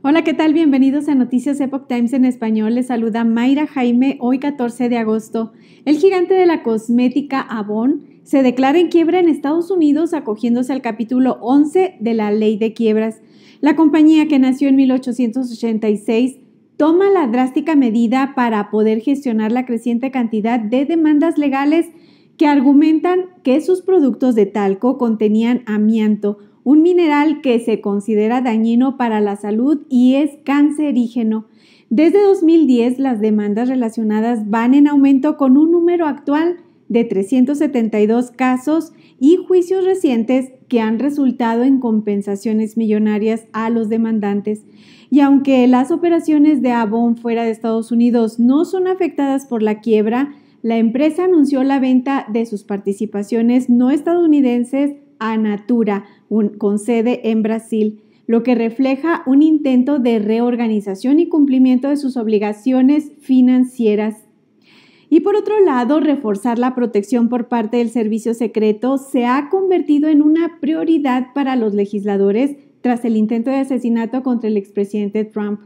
Hola, ¿qué tal? Bienvenidos a Noticias Epoch Times en español. Les saluda Mayra Jaime, hoy 14 de agosto. El gigante de la cosmética Avon se declara en quiebra en Estados Unidos acogiéndose al capítulo 11 de la Ley de Quiebras. La compañía que nació en 1886 toma la drástica medida para poder gestionar la creciente cantidad de demandas legales que argumentan que sus productos de talco contenían amianto, un mineral que se considera dañino para la salud y es cancerígeno. Desde 2010 las demandas relacionadas van en aumento con un número actual de 372 casos y juicios recientes que han resultado en compensaciones millonarias a los demandantes. Y aunque las operaciones de Avon fuera de Estados Unidos no son afectadas por la quiebra, la empresa anunció la venta de sus participaciones no estadounidenses a Natura, un, con sede en Brasil, lo que refleja un intento de reorganización y cumplimiento de sus obligaciones financieras y por otro lado, reforzar la protección por parte del servicio secreto se ha convertido en una prioridad para los legisladores tras el intento de asesinato contra el expresidente Trump.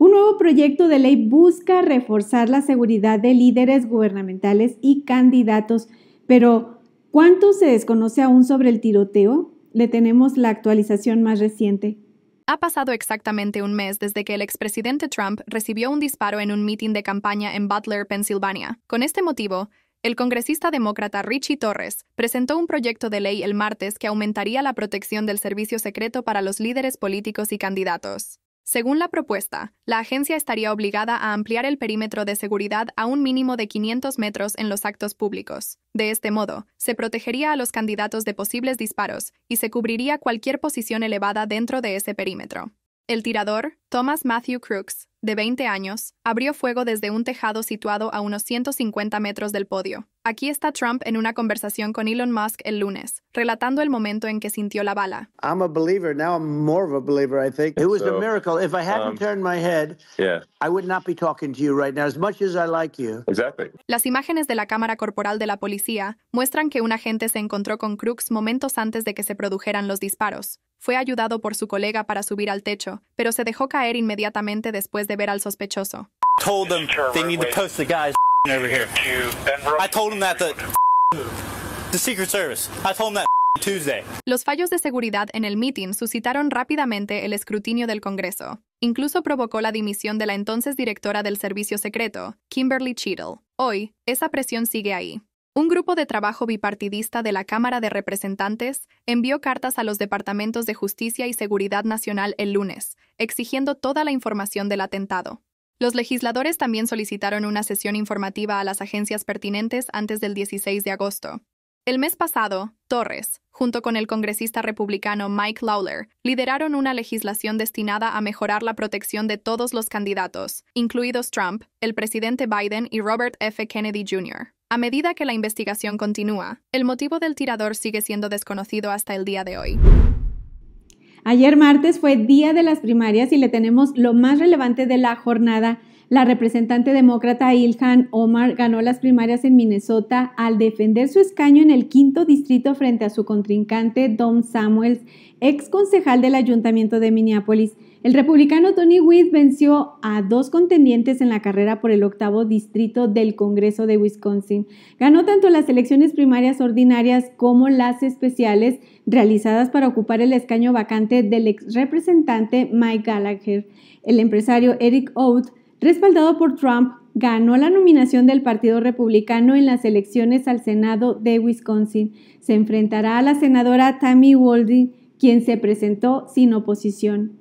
Un nuevo proyecto de ley busca reforzar la seguridad de líderes gubernamentales y candidatos, pero ¿Cuánto se desconoce aún sobre el tiroteo? Le tenemos la actualización más reciente. Ha pasado exactamente un mes desde que el expresidente Trump recibió un disparo en un mitin de campaña en Butler, Pensilvania. Con este motivo, el congresista demócrata Richie Torres presentó un proyecto de ley el martes que aumentaría la protección del servicio secreto para los líderes políticos y candidatos. Según la propuesta, la agencia estaría obligada a ampliar el perímetro de seguridad a un mínimo de 500 metros en los actos públicos. De este modo, se protegería a los candidatos de posibles disparos y se cubriría cualquier posición elevada dentro de ese perímetro. El tirador, Thomas Matthew Crooks, de 20 años, abrió fuego desde un tejado situado a unos 150 metros del podio. Aquí está Trump en una conversación con Elon Musk el lunes, relatando el momento en que sintió la bala. I'm a believer now. I'm more of a believer, I think. It was a miracle. If I hadn't um, turned my head, I would not be talking to you right now, as much as I like you. Exactly. Las imágenes de la cámara corporal de la policía muestran que un agente se encontró con Crooks momentos antes de que se produjeran los disparos. Fue ayudado por su colega para subir al techo, pero se dejó caer inmediatamente después de ver al sospechoso. Los fallos de seguridad en el meeting suscitaron rápidamente el escrutinio del Congreso. Incluso provocó la dimisión de la entonces directora del Servicio Secreto, Kimberly Cheadle. Hoy, esa presión sigue ahí. Un grupo de trabajo bipartidista de la Cámara de Representantes envió cartas a los departamentos de Justicia y Seguridad Nacional el lunes, exigiendo toda la información del atentado. Los legisladores también solicitaron una sesión informativa a las agencias pertinentes antes del 16 de agosto. El mes pasado, Torres, junto con el congresista republicano Mike Lawler, lideraron una legislación destinada a mejorar la protección de todos los candidatos, incluidos Trump, el presidente Biden y Robert F. Kennedy Jr. A medida que la investigación continúa, el motivo del tirador sigue siendo desconocido hasta el día de hoy. Ayer martes fue día de las primarias y le tenemos lo más relevante de la jornada. La representante demócrata Ilhan Omar ganó las primarias en Minnesota al defender su escaño en el quinto distrito frente a su contrincante Don Samuels ex concejal del ayuntamiento de Minneapolis. El republicano Tony Witt venció a dos contendientes en la carrera por el octavo distrito del Congreso de Wisconsin. Ganó tanto las elecciones primarias ordinarias como las especiales realizadas para ocupar el escaño vacante del ex representante Mike Gallagher. El empresario Eric Oates, respaldado por Trump, ganó la nominación del Partido Republicano en las elecciones al Senado de Wisconsin. Se enfrentará a la senadora Tammy Walding quien se presentó sin oposición.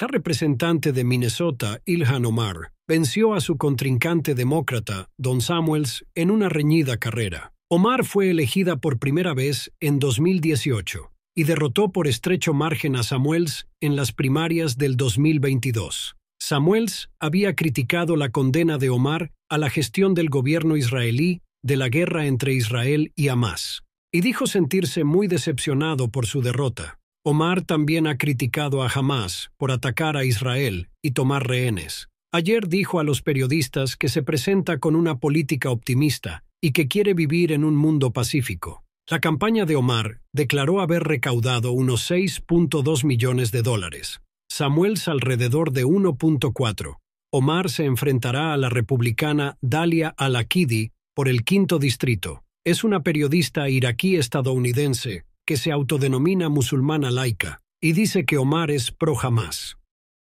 La representante de Minnesota, Ilhan Omar, venció a su contrincante demócrata, Don Samuels, en una reñida carrera. Omar fue elegida por primera vez en 2018 y derrotó por estrecho margen a Samuels en las primarias del 2022. Samuels había criticado la condena de Omar a la gestión del gobierno israelí de la guerra entre Israel y Hamas, y dijo sentirse muy decepcionado por su derrota. Omar también ha criticado a Hamas por atacar a Israel y tomar rehenes. Ayer dijo a los periodistas que se presenta con una política optimista y que quiere vivir en un mundo pacífico. La campaña de Omar declaró haber recaudado unos 6.2 millones de dólares. Samuels alrededor de 1.4. Omar se enfrentará a la republicana Dalia al akidi por el quinto distrito. Es una periodista iraquí-estadounidense que se autodenomina musulmana laica, y dice que Omar es pro jamás.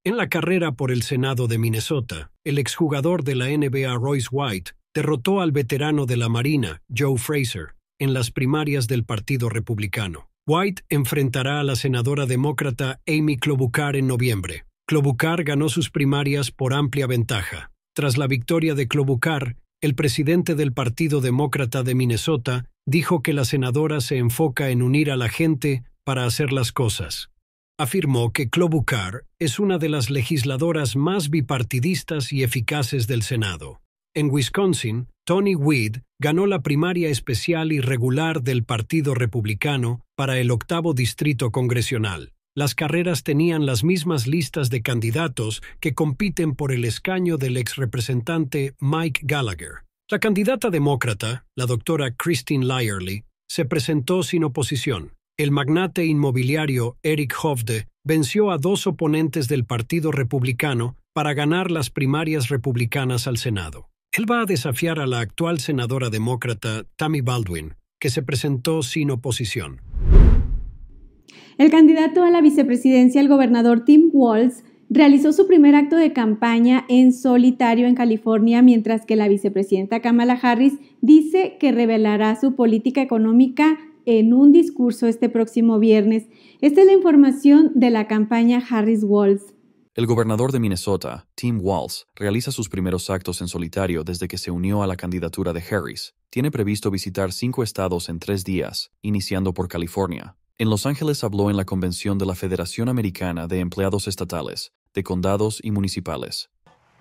En la carrera por el Senado de Minnesota, el exjugador de la NBA Royce White derrotó al veterano de la Marina, Joe Fraser, en las primarias del Partido Republicano. White enfrentará a la senadora demócrata Amy Klobuchar en noviembre. Klobuchar ganó sus primarias por amplia ventaja. Tras la victoria de Klobuchar, el presidente del Partido Demócrata de Minnesota dijo que la senadora se enfoca en unir a la gente para hacer las cosas. Afirmó que Klobuchar es una de las legisladoras más bipartidistas y eficaces del Senado. En Wisconsin, Tony Weed ganó la primaria especial y regular del Partido Republicano para el octavo distrito congresional las carreras tenían las mismas listas de candidatos que compiten por el escaño del exrepresentante Mike Gallagher. La candidata demócrata, la doctora Christine Lyerly, se presentó sin oposición. El magnate inmobiliario Eric Hovde venció a dos oponentes del Partido Republicano para ganar las primarias republicanas al Senado. Él va a desafiar a la actual senadora demócrata Tammy Baldwin, que se presentó sin oposición. El candidato a la vicepresidencia, el gobernador Tim Walz, realizó su primer acto de campaña en solitario en California, mientras que la vicepresidenta Kamala Harris dice que revelará su política económica en un discurso este próximo viernes. Esta es la información de la campaña Harris-Walz. El gobernador de Minnesota, Tim Walz, realiza sus primeros actos en solitario desde que se unió a la candidatura de Harris. Tiene previsto visitar cinco estados en tres días, iniciando por California. En Los Ángeles habló en la convención de la Federación Americana de Empleados Estatales, de Condados y Municipales.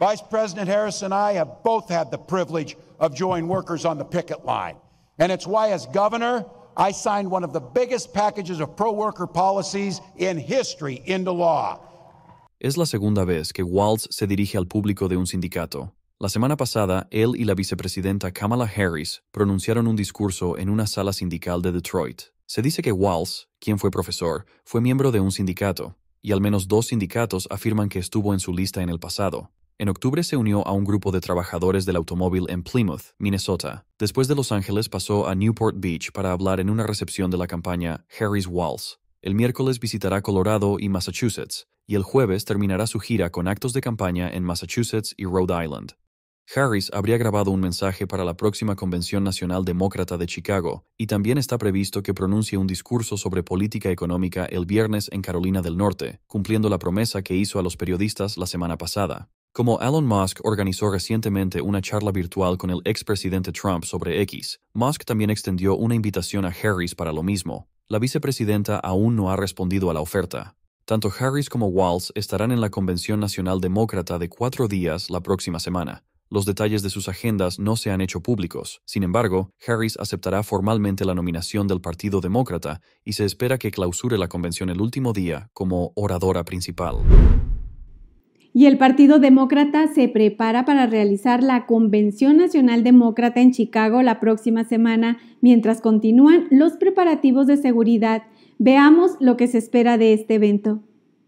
Vice President Harris and I have both had the privilege of joining workers on the picket line. And it's why, as governor, I signed one of the biggest packages of pro worker policies in history into law. Es la segunda vez que Walz se dirige al público de un sindicato. La semana pasada, él y la vicepresidenta Kamala Harris pronunciaron un discurso en una sala sindical de Detroit. Se dice que Walls, quien fue profesor, fue miembro de un sindicato, y al menos dos sindicatos afirman que estuvo en su lista en el pasado. En octubre se unió a un grupo de trabajadores del automóvil en Plymouth, Minnesota. Después de Los Ángeles pasó a Newport Beach para hablar en una recepción de la campaña Harry's Walls. El miércoles visitará Colorado y Massachusetts, y el jueves terminará su gira con actos de campaña en Massachusetts y Rhode Island. Harris habría grabado un mensaje para la próxima Convención Nacional Demócrata de Chicago y también está previsto que pronuncie un discurso sobre política económica el viernes en Carolina del Norte, cumpliendo la promesa que hizo a los periodistas la semana pasada. Como Elon Musk organizó recientemente una charla virtual con el expresidente Trump sobre X, Musk también extendió una invitación a Harris para lo mismo. La vicepresidenta aún no ha respondido a la oferta. Tanto Harris como Walls estarán en la Convención Nacional Demócrata de cuatro días la próxima semana. Los detalles de sus agendas no se han hecho públicos. Sin embargo, Harris aceptará formalmente la nominación del Partido Demócrata y se espera que clausure la convención el último día como oradora principal. Y el Partido Demócrata se prepara para realizar la Convención Nacional Demócrata en Chicago la próxima semana, mientras continúan los preparativos de seguridad. Veamos lo que se espera de este evento.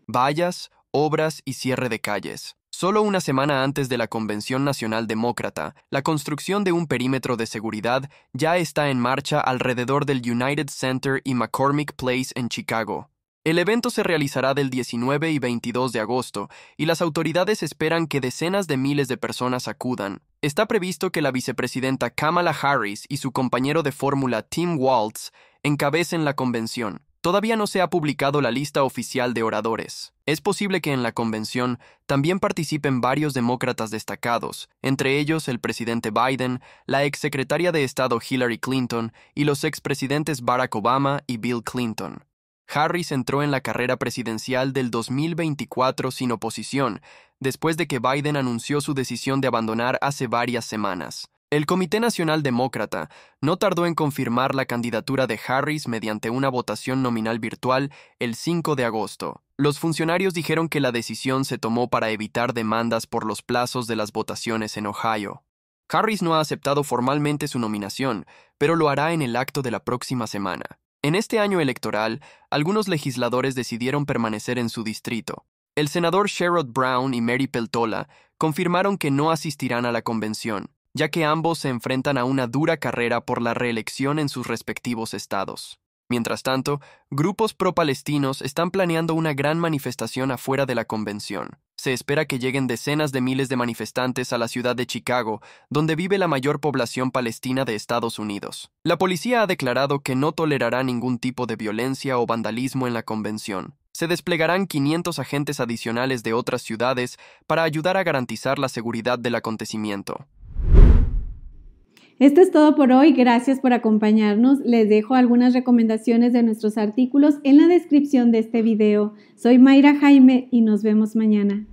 Vallas, obras y cierre de calles. Solo una semana antes de la Convención Nacional Demócrata, la construcción de un perímetro de seguridad ya está en marcha alrededor del United Center y McCormick Place en Chicago. El evento se realizará del 19 y 22 de agosto, y las autoridades esperan que decenas de miles de personas acudan. Está previsto que la vicepresidenta Kamala Harris y su compañero de fórmula Tim Waltz encabecen la convención. Todavía no se ha publicado la lista oficial de oradores. Es posible que en la convención también participen varios demócratas destacados, entre ellos el presidente Biden, la exsecretaria de Estado Hillary Clinton y los expresidentes Barack Obama y Bill Clinton. Harris entró en la carrera presidencial del 2024 sin oposición, después de que Biden anunció su decisión de abandonar hace varias semanas. El Comité Nacional Demócrata no tardó en confirmar la candidatura de Harris mediante una votación nominal virtual el 5 de agosto. Los funcionarios dijeron que la decisión se tomó para evitar demandas por los plazos de las votaciones en Ohio. Harris no ha aceptado formalmente su nominación, pero lo hará en el acto de la próxima semana. En este año electoral, algunos legisladores decidieron permanecer en su distrito. El senador Sherrod Brown y Mary Peltola confirmaron que no asistirán a la convención, ya que ambos se enfrentan a una dura carrera por la reelección en sus respectivos estados. Mientras tanto, grupos pro-palestinos están planeando una gran manifestación afuera de la convención. Se espera que lleguen decenas de miles de manifestantes a la ciudad de Chicago, donde vive la mayor población palestina de Estados Unidos. La policía ha declarado que no tolerará ningún tipo de violencia o vandalismo en la convención. Se desplegarán 500 agentes adicionales de otras ciudades para ayudar a garantizar la seguridad del acontecimiento. Esto es todo por hoy. Gracias por acompañarnos. Les dejo algunas recomendaciones de nuestros artículos en la descripción de este video. Soy Mayra Jaime y nos vemos mañana.